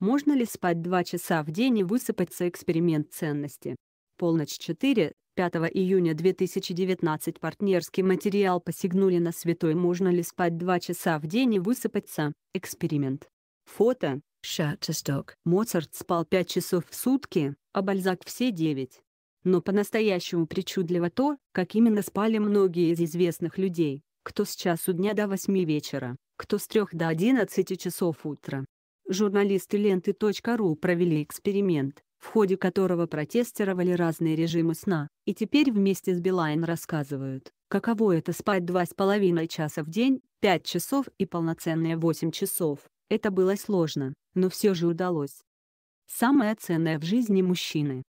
Можно ли спать 2 часа в день и высыпаться эксперимент ценности? Полночь 4, 5 июня 2019 партнерский материал посигнули на святой «Можно ли спать 2 часа в день и высыпаться?» Эксперимент. Фото. Шаттерсток. Моцарт спал 5 часов в сутки, а Бальзак все 9. Но по-настоящему причудливо то, как именно спали многие из известных людей, кто с часу дня до 8 вечера, кто с 3 до 11 часов утра, журналисты ленты.ру провели эксперимент, в ходе которого протестировали разные режимы сна, и теперь вместе с Билайн рассказывают, каково это спать два с половиной часа в день, 5 часов и полноценные 8 часов. Это было сложно, но все же удалось. Самое ценное в жизни мужчины.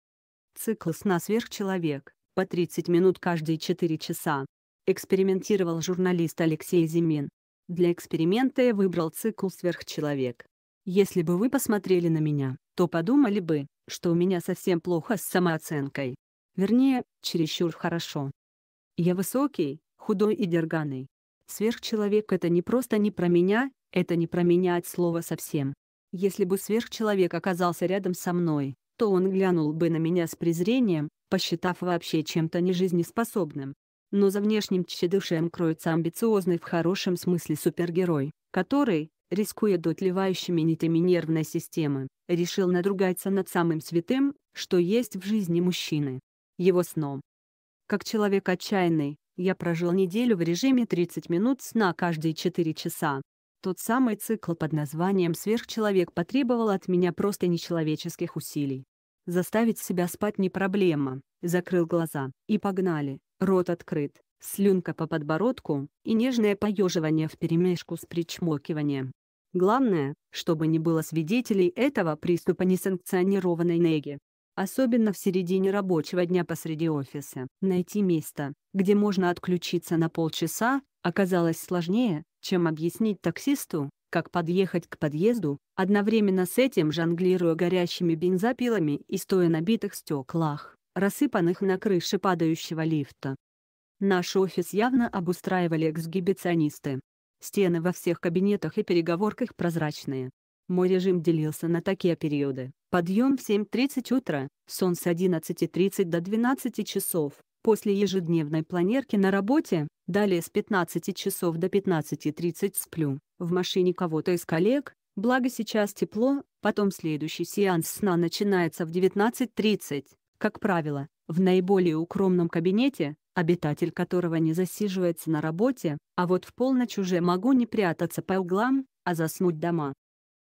Цикл сна сверхчеловек, по 30 минут каждые 4 часа. Экспериментировал журналист Алексей Зимин. Для эксперимента я выбрал цикл «Сверхчеловек». Если бы вы посмотрели на меня, то подумали бы, что у меня совсем плохо с самооценкой. Вернее, чересчур хорошо. Я высокий, худой и дерганый. Сверхчеловек — это не просто не про меня, это не про меня от слова совсем. Если бы сверхчеловек оказался рядом со мной, то он глянул бы на меня с презрением, посчитав вообще чем-то нежизнеспособным. Но за внешним тщедушием кроется амбициозный в хорошем смысле супергерой, который, рискуя дотлевающими нитями нервной системы, решил надругаться над самым святым, что есть в жизни мужчины. Его сном. Как человек отчаянный, я прожил неделю в режиме 30 минут сна каждые 4 часа. Тот самый цикл под названием «Сверхчеловек» потребовал от меня просто нечеловеческих усилий. Заставить себя спать не проблема. Закрыл глаза. И погнали. Рот открыт слюнка по подбородку и нежное поеживание вперемешку с причмокиванием. Главное, чтобы не было свидетелей этого приступа несанкционированной неги. Особенно в середине рабочего дня посреди офиса. Найти место, где можно отключиться на полчаса, оказалось сложнее, чем объяснить таксисту, как подъехать к подъезду, одновременно с этим жонглируя горящими бензопилами и стоя на битых стеклах, рассыпанных на крыше падающего лифта. Наш офис явно обустраивали эксгибиционисты. Стены во всех кабинетах и переговорках прозрачные. Мой режим делился на такие периоды. Подъем в 7.30 утра, сон с 11.30 до 12 часов, после ежедневной планерки на работе, далее с 15 часов до 15.30 сплю, в машине кого-то из коллег, благо сейчас тепло, потом следующий сеанс сна начинается в 19.30, как правило, в наиболее укромном кабинете, обитатель которого не засиживается на работе, а вот в полночь уже могу не прятаться по углам, а заснуть дома.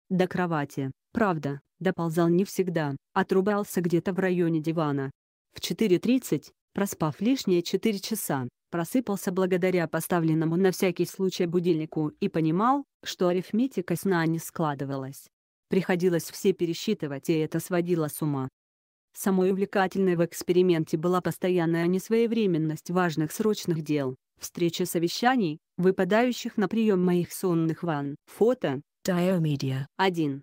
До кровати, правда, доползал не всегда, отрубался где-то в районе дивана. В 4.30, проспав лишние 4 часа, просыпался благодаря поставленному на всякий случай будильнику и понимал, что арифметика сна не складывалась. Приходилось все пересчитывать и это сводило с ума. Самой увлекательной в эксперименте была постоянная несвоевременность важных срочных дел, встреча совещаний, выпадающих на прием моих сонных ванн. Фото. Diomedия. 1.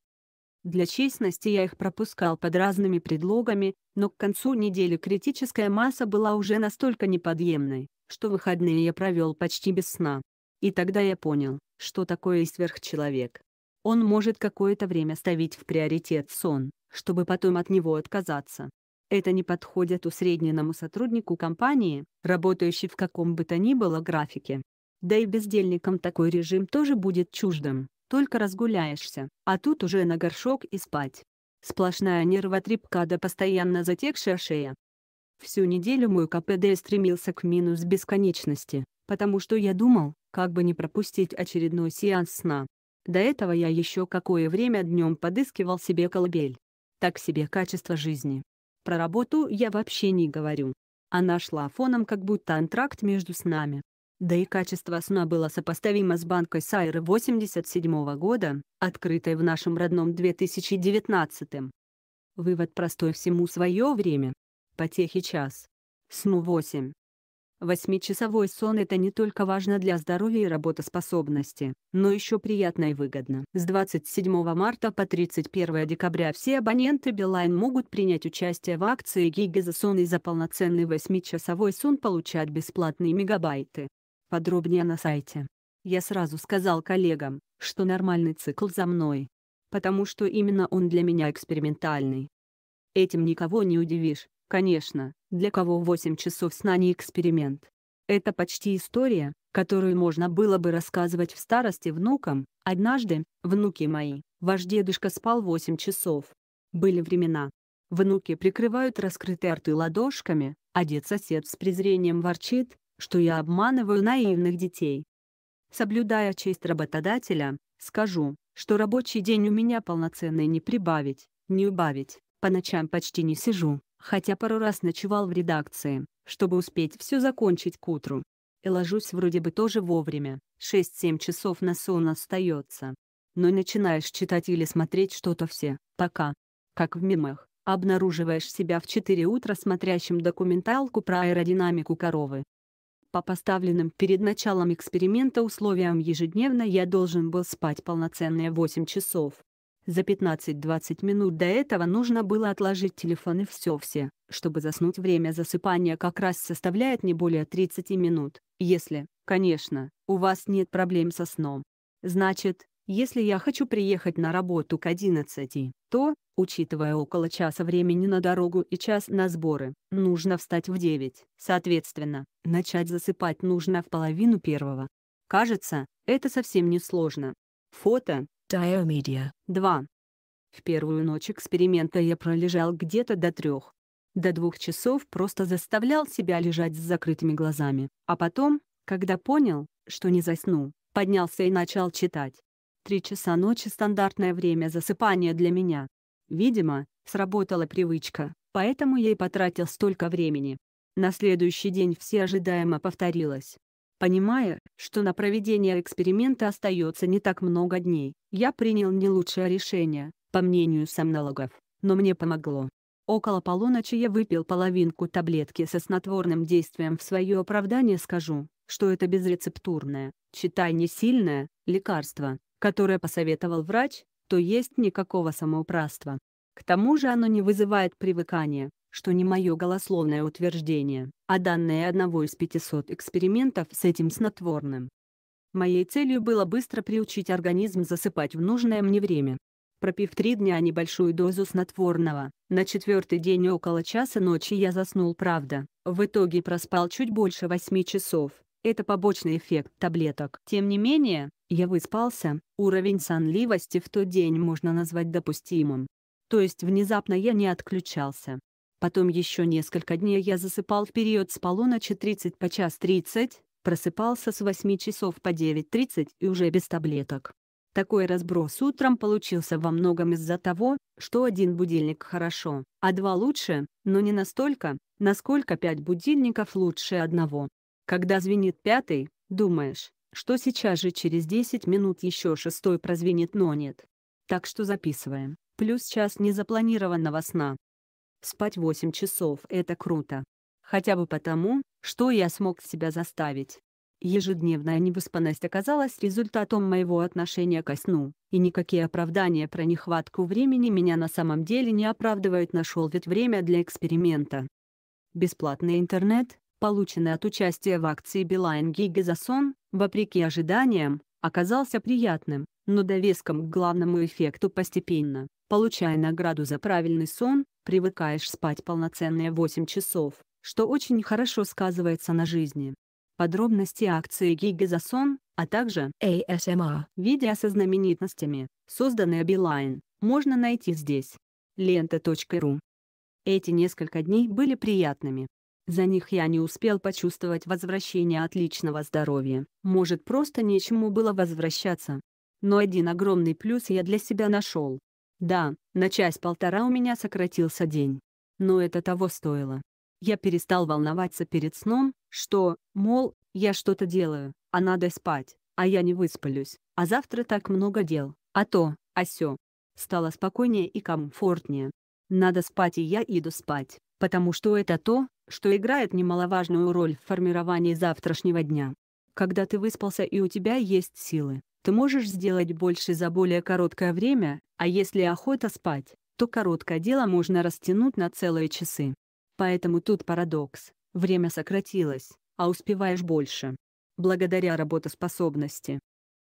Для честности я их пропускал под разными предлогами, но к концу недели критическая масса была уже настолько неподъемной, что выходные я провел почти без сна. И тогда я понял, что такое сверхчеловек. Он может какое-то время ставить в приоритет сон, чтобы потом от него отказаться. Это не подходит усредненному сотруднику компании, работающей в каком бы то ни было графике. Да и бездельникам такой режим тоже будет чуждым, только разгуляешься, а тут уже на горшок и спать. Сплошная нервотрепка да постоянно затекшая шея. Всю неделю мой КПД стремился к минус бесконечности, потому что я думал, как бы не пропустить очередной сеанс сна. До этого я еще какое время днем подыскивал себе колыбель. Так себе качество жизни. Про работу я вообще не говорю. Она шла фоном, как будто антракт между снами. Да и качество сна было сопоставимо с банкой Сайры 87 года, открытой в нашем родном 2019 -м. Вывод простой всему свое время. Потехи час. Сну 8. Восьмичасовой сон – это не только важно для здоровья и работоспособности, но еще приятно и выгодно. С 27 марта по 31 декабря все абоненты Билайн могут принять участие в акции «Гига за сон» и за полноценный восьмичасовой сон получать бесплатные мегабайты. Подробнее на сайте. Я сразу сказал коллегам, что нормальный цикл за мной. Потому что именно он для меня экспериментальный. Этим никого не удивишь. Конечно, для кого 8 часов сна не эксперимент. Это почти история, которую можно было бы рассказывать в старости внукам. Однажды, внуки мои, ваш дедушка спал 8 часов. Были времена. Внуки прикрывают раскрытые рты ладошками, а дед-сосед с презрением ворчит, что я обманываю наивных детей. Соблюдая честь работодателя, скажу, что рабочий день у меня полноценный не прибавить, не убавить, по ночам почти не сижу, хотя пару раз ночевал в редакции, чтобы успеть все закончить к утру. И ложусь вроде бы тоже вовремя, 6-7 часов на сон остается. Но начинаешь читать или смотреть что-то все, пока, как в мемах, обнаруживаешь себя в 4 утра смотрящим документалку про аэродинамику коровы. По поставленным перед началом эксперимента условиям ежедневно я должен был спать полноценные 8 часов, за 15-20 минут до этого нужно было отложить телефон и все-все, чтобы заснуть время засыпания как раз составляет не более 30 минут, если, конечно, у вас нет проблем со сном. Значит, если я хочу приехать на работу к 11, то, учитывая около часа времени на дорогу и час на сборы, нужно встать в 9. Соответственно, начать засыпать нужно в половину первого. Кажется, это совсем не сложно. Фото, Диомедиа. 2. В первую ночь эксперимента я пролежал где-то до трех. До двух часов просто заставлял себя лежать с закрытыми глазами. А потом, когда понял, что не засну, поднялся и начал читать. Три часа ночи — стандартное время засыпания для меня. Видимо, сработала привычка, поэтому я и потратил столько времени. На следующий день все ожидаемо повторилось. Понимая, что на проведение эксперимента остается не так много дней, я принял не лучшее решение, по мнению сомнологов, но мне помогло. Около полуночи я выпил половинку таблетки со снотворным действием в свое оправдание скажу, что это безрецептурное, читай не сильное, лекарство, которое посоветовал врач, то есть никакого самоуправства. К тому же оно не вызывает привыкания, что не мое голословное утверждение, а данные одного из 500 экспериментов с этим снотворным. Моей целью было быстро приучить организм засыпать в нужное мне время. Пропив три дня небольшую дозу снотворного, на четвертый день около часа ночи я заснул, правда, в итоге проспал чуть больше восьми часов. Это побочный эффект таблеток. Тем не менее, я выспался, уровень сонливости в тот день можно назвать допустимым. То есть внезапно я не отключался. Потом еще несколько дней я засыпал в период с полуночи 30 по час 30, просыпался с 8 часов по 9.30 и уже без таблеток. Такой разброс утром получился во многом из-за того, что один будильник хорошо, а два лучше, но не настолько, насколько пять будильников лучше одного. Когда звенит пятый, думаешь, что сейчас же через 10 минут еще шестой прозвенит, но нет. Так что записываем. Плюс час незапланированного сна. Спать 8 часов – это круто. Хотя бы потому, что я смог себя заставить. Ежедневная невыспанность оказалась результатом моего отношения ко сну, и никакие оправдания про нехватку времени меня на самом деле не оправдывают нашел ведь время для эксперимента. Бесплатный интернет, полученный от участия в акции Билайн Гига вопреки ожиданиям, оказался приятным, но довеском к главному эффекту постепенно. Получая награду за правильный сон, привыкаешь спать полноценные 8 часов, что очень хорошо сказывается на жизни. Подробности акции «Гига за сон», а также ASMR видео со знаменитостями, созданные Билайн, можно найти здесь. Лента.ру Эти несколько дней были приятными. За них я не успел почувствовать возвращение отличного здоровья, может просто нечему было возвращаться. Но один огромный плюс я для себя нашел. Да, на часть полтора у меня сократился день. Но это того стоило. Я перестал волноваться перед сном, что, мол, я что-то делаю, а надо спать, а я не высплюсь, а завтра так много дел, а то, а сё. Стало спокойнее и комфортнее. Надо спать, и я иду спать, потому что это то, что играет немаловажную роль в формировании завтрашнего дня. Когда ты выспался и у тебя есть силы, ты можешь сделать больше за более короткое время, а если охота спать, то короткое дело можно растянуть на целые часы. Поэтому тут парадокс. Время сократилось, а успеваешь больше. Благодаря работоспособности.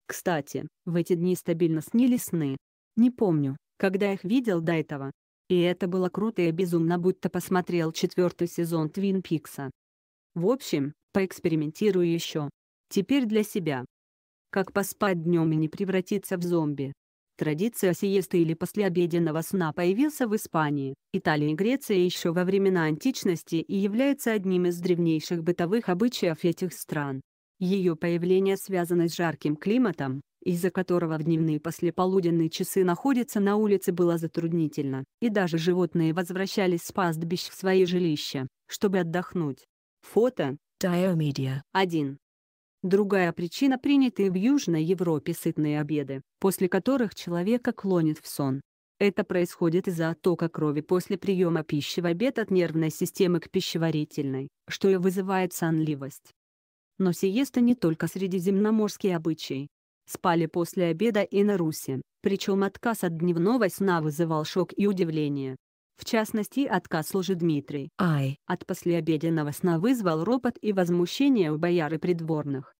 Кстати, в эти дни стабильно снились сны. Не помню, когда их видел до этого. И это было круто и безумно, будто посмотрел четвертый сезон Твин Пикса. В общем, поэкспериментирую еще. Теперь для себя как поспать днем и не превратиться в зомби. Традиция сиеста или послеобеденного сна появился в Испании, Италии и Греции еще во времена античности и является одним из древнейших бытовых обычаев этих стран. Ее появление связано с жарким климатом, из-за которого в дневные послеполуденные часы находиться на улице было затруднительно, и даже животные возвращались с пастбищ в свои жилища, чтобы отдохнуть. Фото Диомедиа 1. Другая причина – принятые в Южной Европе сытные обеды, после которых человека клонит в сон. Это происходит из-за оттока крови после приема пищи в обед от нервной системы к пищеварительной, что и вызывает сонливость. Но сиеста не только средиземноморский обычай. Спали после обеда и на Руси, причем отказ от дневного сна вызывал шок и удивление. В частности, отказ служи Дмитрий. Ай. От послеобеденного сна вызвал ропот и возмущение у бояр и придворных.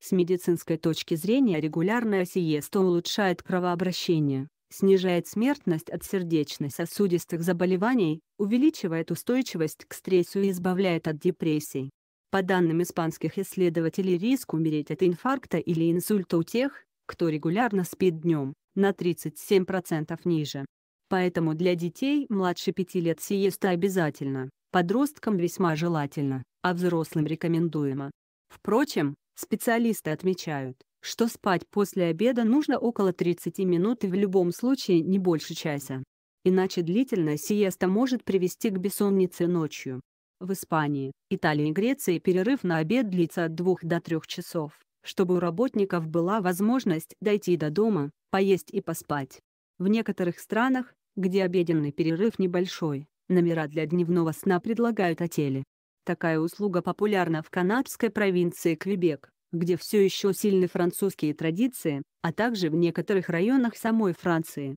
С медицинской точки зрения регулярное сиеста улучшает кровообращение, снижает смертность от сердечно-сосудистых заболеваний, увеличивает устойчивость к стрессу и избавляет от депрессий. По данным испанских исследователей риск умереть от инфаркта или инсульта у тех, кто регулярно спит днем, на 37% ниже. Поэтому для детей младше 5 лет сиеста обязательно, подросткам весьма желательно, а взрослым рекомендуемо. Впрочем, специалисты отмечают, что спать после обеда нужно около 30 минут и в любом случае не больше часа. Иначе длительная сиеста может привести к бессоннице ночью. В Испании, Италии и Греции перерыв на обед длится от 2 до 3 часов, чтобы у работников была возможность дойти до дома, поесть и поспать. В некоторых странах, где обеденный перерыв небольшой, номера для дневного сна предлагают отели. Такая услуга популярна в канадской провинции Квебек, где все еще сильны французские традиции, а также в некоторых районах самой Франции.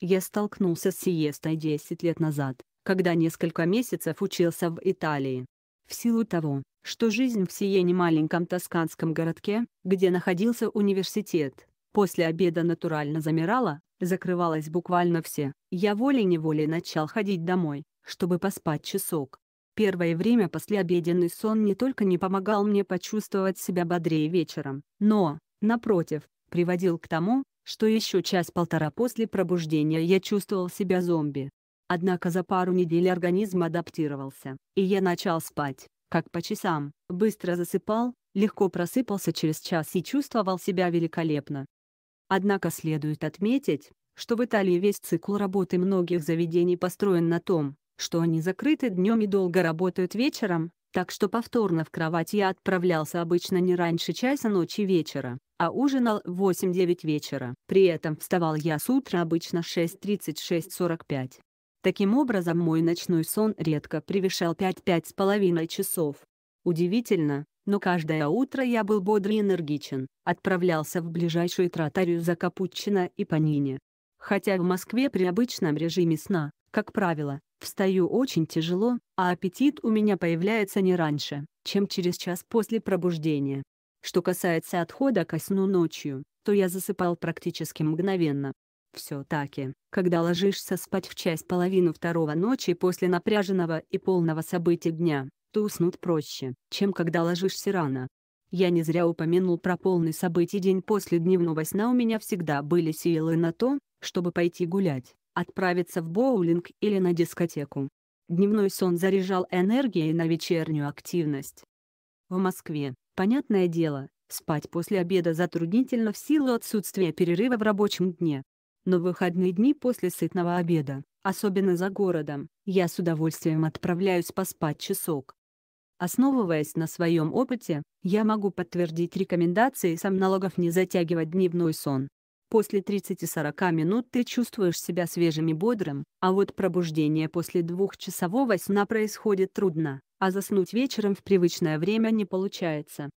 Я столкнулся с сиестой 10 лет назад, когда несколько месяцев учился в Италии. В силу того, что жизнь в Сиене маленьком тосканском городке, где находился университет, после обеда натурально замирала, закрывалось буквально все. Я волей-неволей начал ходить домой, чтобы поспать часок. Первое время после послеобеденный сон не только не помогал мне почувствовать себя бодрее вечером, но, напротив, приводил к тому, что еще час-полтора после пробуждения я чувствовал себя зомби. Однако за пару недель организм адаптировался, и я начал спать, как по часам, быстро засыпал, легко просыпался через час и чувствовал себя великолепно. Однако следует отметить, что в Италии весь цикл работы многих заведений построен на том, что они закрыты днем и долго работают вечером, так что повторно в кровать я отправлялся обычно не раньше часа ночи вечера, а ужинал в 8-9 вечера. При этом вставал я с утра обычно 6.36-45. Таким образом мой ночной сон редко превышал 5-5,5 часов. Удивительно, но каждое утро я был бодр и энергичен, отправлялся в ближайшую тротарию за капучино и панини. Хотя в Москве при обычном режиме сна, как правило, встаю очень тяжело, а аппетит у меня появляется не раньше, чем через час после пробуждения. Что касается отхода ко сну ночью, то я засыпал практически мгновенно. Все-таки, когда ложишься спать в часть половину второго ночи после напряженного и полного событий дня, то уснуть проще, чем когда ложишься рано. Я не зря упомянул про полный событий день после дневного сна у меня всегда были силы на то, чтобы пойти гулять, отправиться в боулинг или на дискотеку. Дневной сон заряжал энергией на вечернюю активность. В Москве, понятное дело, спать после обеда затруднительно в силу отсутствия перерыва в рабочем дне. Но выходные дни после сытного обеда, особенно за городом, я с удовольствием отправляюсь поспать часок. Основываясь на своем опыте, я могу подтвердить рекомендации сомнологов не затягивать дневной сон. После 30-40 минут ты чувствуешь себя свежим и бодрым, а вот пробуждение после двухчасового сна происходит трудно, а заснуть вечером в привычное время не получается.